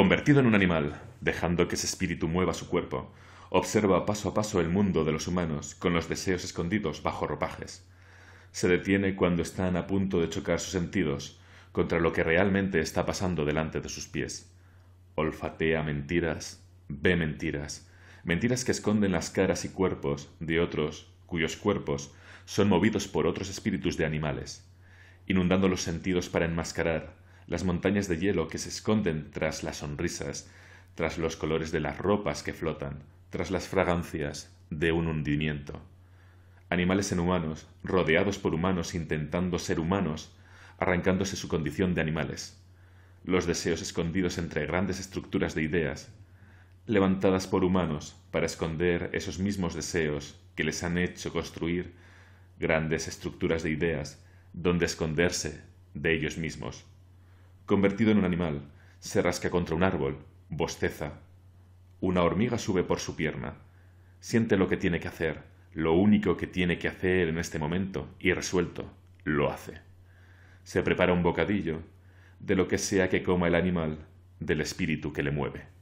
Convertido en un animal, dejando que ese espíritu mueva su cuerpo, observa paso a paso el mundo de los humanos con los deseos escondidos bajo ropajes. Se detiene cuando están a punto de chocar sus sentidos contra lo que realmente está pasando delante de sus pies. Olfatea mentiras, ve mentiras, mentiras que esconden las caras y cuerpos de otros cuyos cuerpos son movidos por otros espíritus de animales, inundando los sentidos para enmascarar, las montañas de hielo que se esconden tras las sonrisas, tras los colores de las ropas que flotan, tras las fragancias de un hundimiento. Animales en humanos, rodeados por humanos intentando ser humanos, arrancándose su condición de animales. Los deseos escondidos entre grandes estructuras de ideas, levantadas por humanos para esconder esos mismos deseos que les han hecho construir grandes estructuras de ideas donde esconderse de ellos mismos convertido en un animal, se rasca contra un árbol, bosteza. Una hormiga sube por su pierna, siente lo que tiene que hacer, lo único que tiene que hacer en este momento, y resuelto, lo hace. Se prepara un bocadillo, de lo que sea que coma el animal, del espíritu que le mueve.